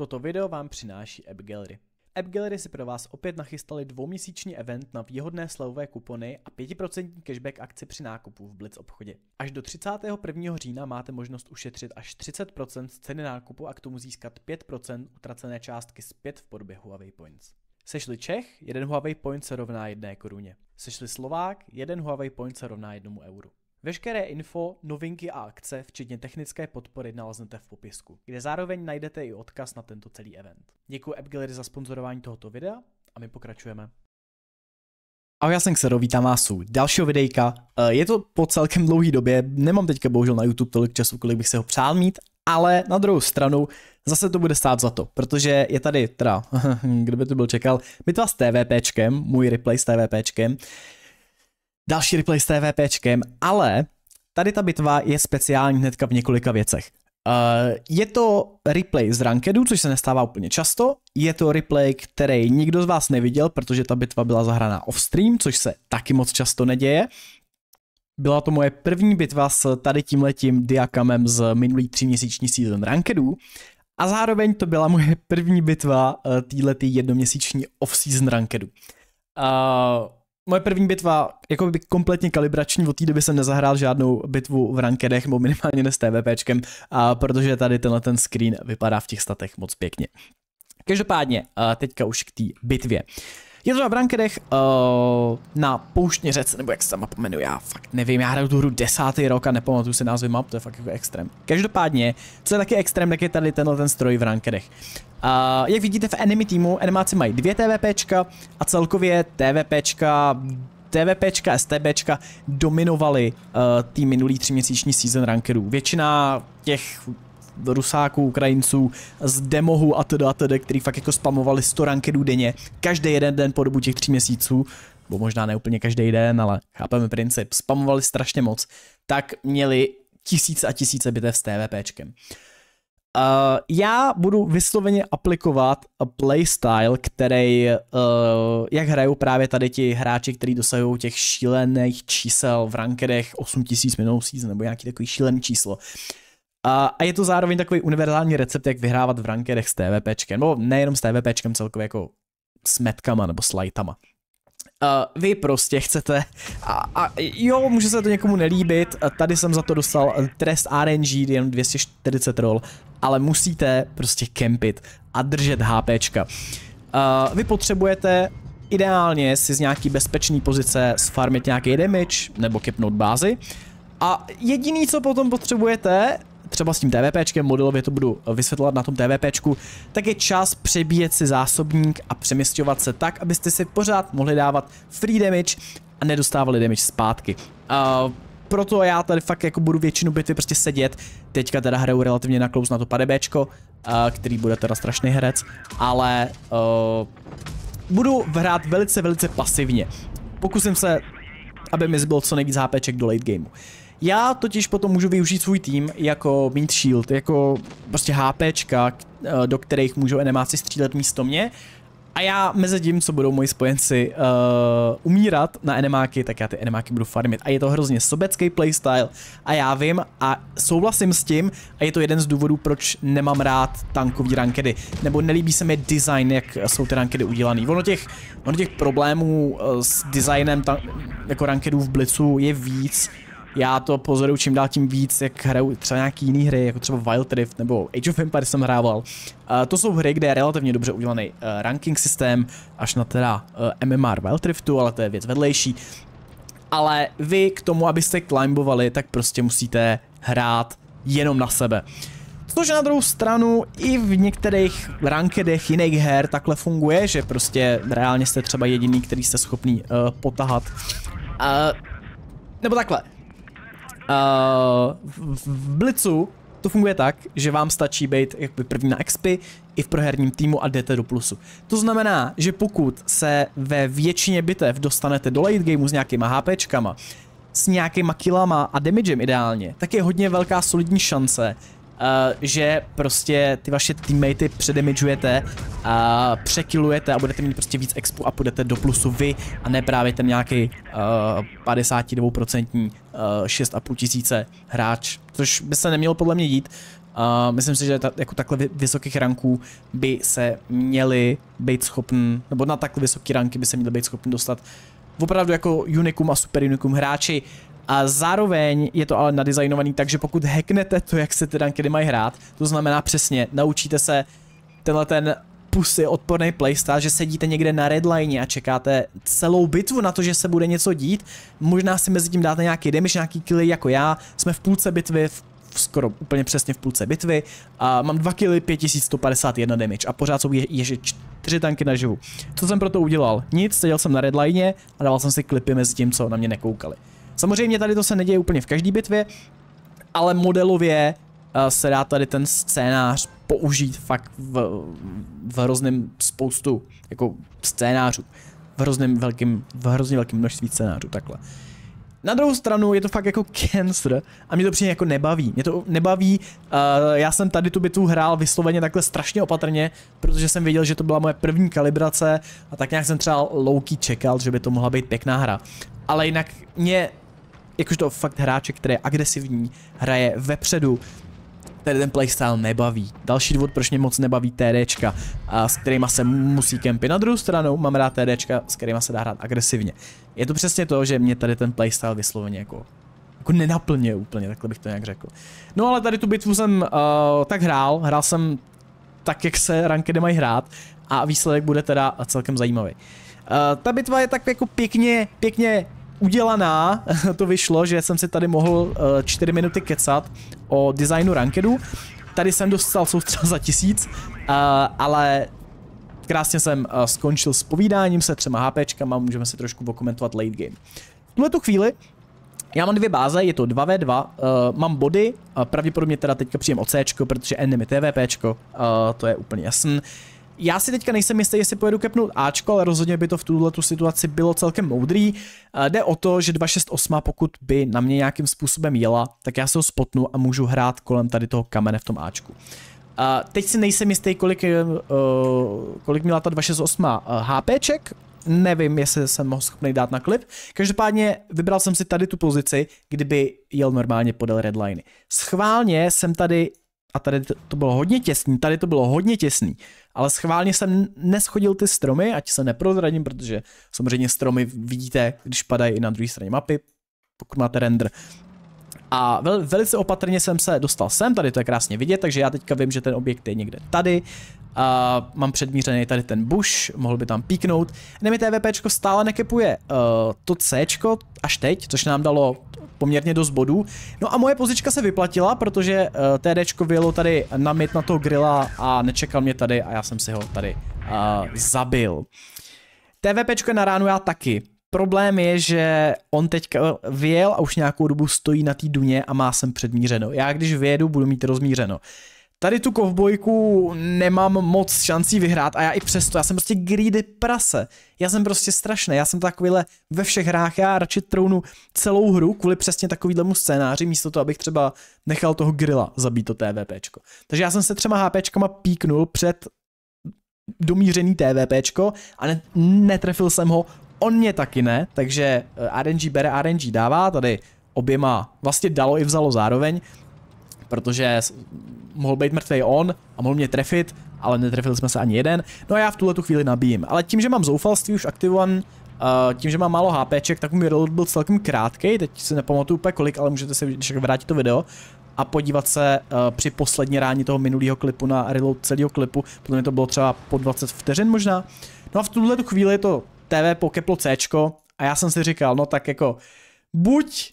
Toto video vám přináší AppGallery. AppGallery si pro vás opět nachystali dvouměsíční event na výhodné slevové kupony a 5% cashback akci při nákupu v Blitz obchodě. Až do 31. října máte možnost ušetřit až 30% z ceny nákupu a k tomu získat 5% utracené částky zpět v podobě Huawei Points. Sešli Čech, jeden Huawei Point se rovná jedné koruně. Sešli Slovák, jeden Huawei Point se rovná jednomu euru. Veškeré info, novinky a akce, včetně technické podpory, naleznete v popisku, kde zároveň najdete i odkaz na tento celý event. Děkuji AppGallery za sponzorování tohoto videa a my pokračujeme. Ahoj, já jsem Xero, vítám vás u dalšího videjka. Eh, je to po celkem dlouhé době, nemám teďka bohužel na YouTube tolik času, kolik bych se ho přál mít, ale na druhou stranu zase to bude stát za to, protože je tady, teda, kdo by to byl čekal, bitva s TVPčkem, můj replay s TVPčkem, další replay s TVPčkem, ale tady ta bitva je speciální hnedka v několika věcech. Uh, je to replay z Rankedu, což se nestává úplně často. Je to replay, který nikdo z vás neviděl, protože ta bitva byla zahraná offstream, což se taky moc často neděje. Byla to moje první bitva s tady tímhletím diakamem z minulý tříměsíční season Rankedů. A zároveň to byla moje první bitva uh, týhletý jednoměsíční off-season Rankedu. Uh, moje první bitva, jako by kompletně kalibrační, od té doby jsem nezahrál žádnou bitvu v rankedech, nebo minimálně ne s TVPčkem, a protože tady tenhle ten screen vypadá v těch statech moc pěkně. Každopádně, teďka už k té bitvě. Je to na Brankerech uh, na Pouštní řece, nebo jak se tam pomenuji, já fakt nevím, já hraju tu hru desátý rok a nepamatuju si názvy map, to je fakt jako extrém. Každopádně, co je taky extrém, tak je tady tenhle ten stroj v Rankerech. A jak vidíte v enemy týmu, animáci mají dvě TVPčka a celkově TVPčka TVPčka, STBčka dominovaly uh, eh, tý minulý tříměsíční season rankerů. Většina těch Rusáků, Ukrajinců, z demohu a teda a teda, který fakt jako spamovali 100 rankerů denně, každý jeden den po dobu těch tří měsíců, bo možná ne úplně každý den, ale chápeme princip, spamovali strašně moc, tak měli tisíce a tisíce bitev s TVPčkem. Uh, já budu vysloveně aplikovat eh, playstyle, který, uh, jak hrajou právě tady ti hráči, kteří dosahují těch šílených čísel v rankedech 8000 minulou season, nebo nějaký takový šílený číslo. Uh, a je to zároveň takový univerzální recept, jak vyhrávat v rankedech s TVPčkem, nebo nejenom s TVPčkem, celkově jako s metkama nebo s lightama. Uh, vy prostě chcete, a, a jo, může se to někomu nelíbit, eh, tady jsem za to dostal eh, trest RNG, jen 240 roll, ale musíte prostě kempit a držet HPčka. Uh, vy potřebujete ideálně si z nějaký bezpečné pozice sfarmit nějaký damage nebo kepnout bázi. A jediný, co potom potřebujete, třeba s tím TVPčkem, modelově to budu vysvětlovat na tom TVPčku, tak je čas přebíjet si zásobník a přeměstňovat se tak, abyste si pořád mohli dávat free damage a nedostávali damage zpátky. Uh, proto já tady fakt jako budu většinu bitvy prostě sedět. Teďka teda hraju relativně na close na to padebečko, uh, který bude teda strašný herec, ale uh, budu hrát velice, velice pasivně. Pokusím se, aby mi zbylo co nejvíc HPček do late gameu. Já totiž potom můžu využít svůj tým jako Mint Shield, jako prostě HPčka, eh, do kterých můžou enemáci střílet místo mě. A já mezi tím, co budou moji spojenci uh, umírat na enemáky, tak já ty enemáky budu farmit. A je to hrozně sobecký playstyle a já vím a souhlasím s tím a je to jeden z důvodů, proč nemám rád tankový rankedy. Nebo nelíbí se mi design, jak jsou ty rankedy udělaný. Ono těch, ono těch problémů eh, s designem jako rankedů v Blitzu je víc, já to pozoruju čím dál tím víc, jak hraju třeba nějaký jiný hry, jako třeba Wild Rift nebo Age of Empires jsem hrával. Uh, to jsou hry, kde je relativně dobře udělaný uh, ranking systém, až na teda uh, eh, MMR Wild Riftu, ale to je věc vedlejší. Ale vy k tomu, abyste climbovali, tak prostě musíte hrát jenom na sebe. Což na druhou stranu i v některých rankedech jiných her takhle funguje, že prostě reálně jste třeba jediný, který jste schopný uh, potahat. Uh, nebo takhle, Uh, v Blicu to funguje tak, že vám stačí být jakoby první na XP i v proherním týmu a jdete do plusu. To znamená, že pokud se ve většině bitev dostanete do late gameu s nějakýma HPčkama, s nějakýma killama a damagem ideálně, tak je hodně velká solidní šance, Eh, že prostě ty vaše teammatey předemidžujete a překilujete a budete mít prostě víc expu a půjdete do plusu vy a ne právě ten nějaký uh, 52% uh, 6,5 tisíce hráč, což by se nemělo podle mě dít. Uh, myslím si, že ta, jako takhle vysokých ranků by se měli být schopni, nebo na takhle vysoké ranky by se měli být schopni dostat opravdu jako unikum a super unikum hráči a zároveň je to ale nadizajnovaný tak, že pokud hacknete to, jak se ty dunkedy mají hrát, to znamená přesně, naučíte se tenhle ten pusy odporný playstyle, že sedíte někde na redline a čekáte celou bitvu na to, že se bude něco dít. Možná si mezi tím dáte nějaký damage, nějaký killy jako já. Jsme v půlce bitvy, v skoro úplně přesně v půlce bitvy a mám 2 killy 5151 damage a pořád jsou je, tři čtyři tanky naživu. Co jsem proto udělal? Nic, seděl jsem na redline a dával jsem si klipy mezi tím, co na mě nekoukali. Samozřejmě tady to se neděje úplně v každé bitvě, ale modelově eh, se dá tady ten scénář použít fakt v, v hrozném spoustu jako scénářů. V hrozném velkým, v hrozně velkém množství scénářů, takhle. Na druhou stranu je to fakt jako cancer a mě to přijde jako nebaví. Mě to nebaví, uh, já jsem tady tu bitvu hrál vysloveně takhle strašně opatrně, protože jsem věděl, že to byla moje první kalibrace a tak nějak jsem třeba low čekal, že by to mohla být pěkná hra. Ale jinak mě jakožto fakt hráče, který je agresivní, hraje vepředu, tady ten playstyle nebaví. Další důvod, proč mě moc nebaví TDčka, a s kterýma se musí kempy. Na druhou stranu mám rád TDčka, s kterýma se dá hrát agresivně. Je to přesně to, že mě tady ten playstyle vysloveně jako jako nenaplně úplně, takhle bych to nějak řekl. No ale tady tu bitvu jsem uh, tak hrál, hrál jsem tak, jak se rankedy mají hrát a výsledek bude teda celkem zajímavý. Uh, ta bitva je tak jako pěkně, pěkně udělaná, to vyšlo, že jsem si tady mohl 4 eh, minuty kecat o designu rankedu. Tady jsem dostal soustřel za tisíc, eh, ale krásně jsem eh, skončil s povídáním se třema HPčkama, můžeme si trošku pokomentovat late game. V tuhle chvíli já mám dvě báze, je to 2v2, uh, mám body, uh, pravděpodobně teda teďka přijem OC, protože enemy TVP, uh, to je úplně jasný. Já si teďka nejsem jistý, jestli pojedu kepnout Ačko, ale rozhodně by to v tuhle tu situaci bylo celkem moudrý. Eh, jde o to, že 268, pokud by na mě nějakým způsobem jela, tak já se ho spotnu a můžu hrát kolem tady toho kamene v tom Ačku. Uh, teď si nejsem jistý, kolik, uh, kolik měla ta 268 uh, HPček, nevím, jestli jsem ho schopný dát na klip. Každopádně vybral jsem si tady tu pozici, kdyby jel normálně podél redliny. Schválně jsem tady a tady to bylo hodně těsný, tady to bylo hodně těsný. Ale schválně jsem neschodil ty stromy, ať se neprozradím, protože samozřejmě stromy vidíte, když padají i na druhé straně mapy, pokud máte render. A vel, velice opatrně jsem se dostal sem, tady to je krásně vidět, takže já teďka vím, že ten objekt je někde tady. A mám předmířený tady ten bush, mohl by tam píknout. Nemi TVP stále nekepuje uh, to C až teď, což nám dalo poměrně dost bodů. No a moje pozička se vyplatila, protože uh, eh, TDčko vyjelo tady na mit na toho grilla a nečekal mě tady a já jsem si ho tady uh, zabil. TVPčko na ránu já taky. Problém je, že on teď vyjel a už nějakou dobu stojí na té duně a má sem předmířeno. Já když vyjedu, budu mít rozmířeno. Tady tu kovbojku nemám moc šancí vyhrát a já i přesto, já jsem prostě greedy prase. Já jsem prostě strašný, já jsem takovýhle ve všech hrách, já radši trounu celou hru kvůli přesně takovýhlemu scénáři, místo toho, abych třeba nechal toho grilla zabít to TVPčko. Takže já jsem se třema HPčkama píknul před domířený TVPčko a ne- netrefil jsem ho, on mě taky ne, takže eh, RNG bere, RNG dává, tady oběma vlastně dalo i vzalo zároveň, protože mohl být mrtvý on a mohl mě trefit, ale netrefili jsme se ani jeden. No a já v tuhle tu chvíli nabijím. Ale tím, že mám zoufalství už aktivovan, Uh, eh, tím, že mám málo HP, tak můj reload byl celkem krátký, teď si nepamatuju úplně kolik, ale můžete se vrátit to video a podívat se uh, při poslední ráni toho minulého klipu na reload celého klipu, protože to bylo třeba po 20 vteřin možná. No a v tuhle tu chvíli je to TV pokeplo C a já jsem si říkal, no tak jako buď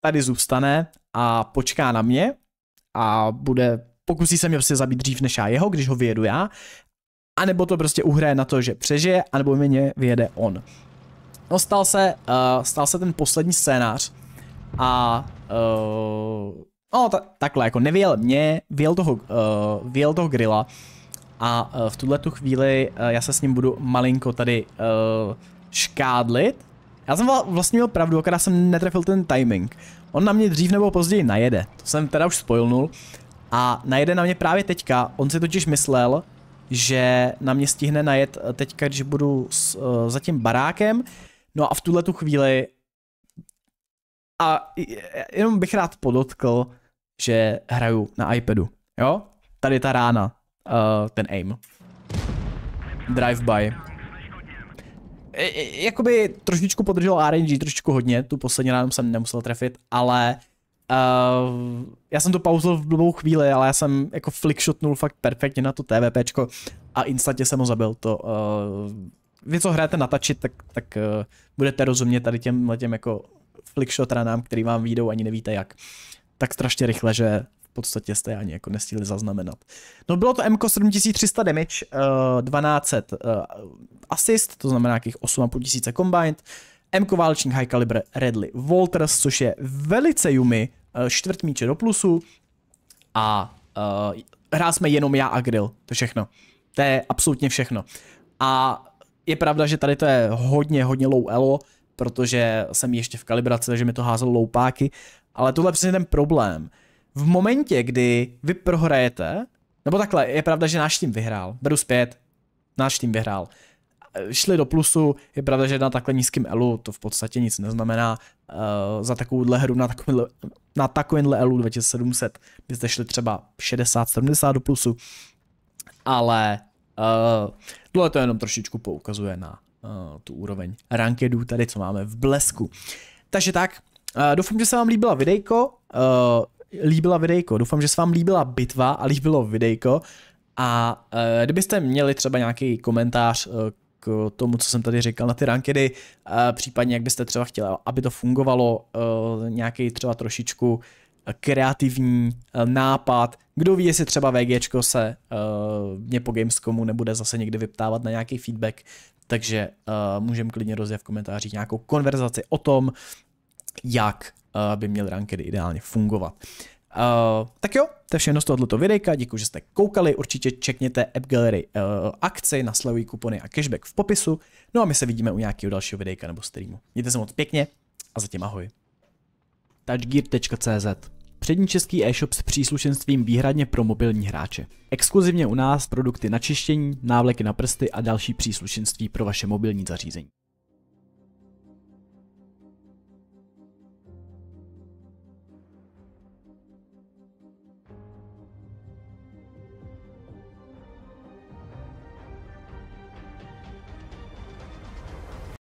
tady zůstane a počká na mě a bude, pokusí se mě prostě zabít dřív než já jeho, když ho vyjedu já, anebo to prostě uhraje na to, že přežije, anebo mě vyjede on. No stal se, uh, stal se ten poslední scénář a uh, no ta, takhle, jako nevěl mě, věl toho, uh, eh, věl toho grilla a uh, v tuhle tu chvíli uh, já se s ním budu malinko tady uh, škádlit. Já jsem vlastně měl pravdu, akorát jsem netrefil ten timing. On na mě dřív nebo později najede. To jsem teda už spojilnul. A najede na mě právě teďka. On si totiž myslel, že na mě stihne najet eh, teďka, když budu s, uh, za tím barákem. No a v tuhle tu chvíli a e, jenom bych rád podotkl, že hraju na iPadu. Jo? Tady ta rána. Uh, ten aim. Drive by. E, e, jakoby trošičku podržel RNG, trošičku hodně, tu poslední ránu jsem nemusel trefit, ale Uh, já jsem to pauzl v blbou chvíli, ale já jsem jako flickshotnul fakt perfektně na to TVPčko a instantně jsem ho zabil. To, uh, vy, co hrajete na tači, tak, tak uh, budete rozumět tady těm, těm jako flickshot ranám, který vám výjdou, ani nevíte jak. Tak strašně rychle, že podstatě jste ani jako nestihli zaznamenat. No bylo to MK 7300 damage, uh, 1200 uh, assist, to znamená nějakých 8500 combined, MK válečník high caliber Redley Walters, což je velice jumy, uh, eh, čtvrt míče do plusu a uh, eh, hrál jsme jenom já a Grill, to je všechno. To je absolutně všechno. A je pravda, že tady to je hodně, hodně low elo, protože jsem ještě v kalibraci, takže mi to házelo loupáky, ale tohle je přesně ten problém. Uh, v momentě, kdy vy prohrajete, nebo takhle, je pravda, že náš tým vyhrál, beru zpět, náš tým vyhrál, šli do plusu, je pravda, že na takhle nízkém elu to v podstatě nic neznamená, uh, za takovouhle hru na takovýhle na elu 2700 byste šli třeba 60-70 do plusu, ale uh, tohle to jenom trošičku poukazuje na uh, tu úroveň rankedů tady, co máme v blesku. Takže tak, Uh, doufám, že se vám líbila videjko. Uh, líbila videjko. Doufám, že se vám líbila bitva a líbilo videjko. A uh, kdybyste měli třeba nějaký komentář uh, k tomu, co jsem tady říkal na ty rankedy, uh, případně jak byste třeba chtěli, aby to fungovalo, uh, nějaký třeba trošičku kreativní uh, nápad. Kdo ví, jestli třeba VGčko se uh, mě po Gamescomu nebude zase někdy vyptávat na nějaký feedback, takže uh, můžeme klidně rozjet v komentářích nějakou konverzaci o tom, jak eh, by měly rankedy ideálně fungovat. Uh, tak jo, to je všechno z tohoto videjka, děkuji, že jste koukali, určitě čekněte App Gallery uh, akci na kupony a cashback v popisu, no a my se vidíme u nějakého dalšího videjka nebo streamu. Mějte se moc pěkně a zatím ahoj. touchgear.cz Přední český e-shop s příslušenstvím výhradně pro mobilní hráče. Exkluzivně u nás produkty na čištění, návleky na prsty a další příslušenství pro vaše mobilní zařízení.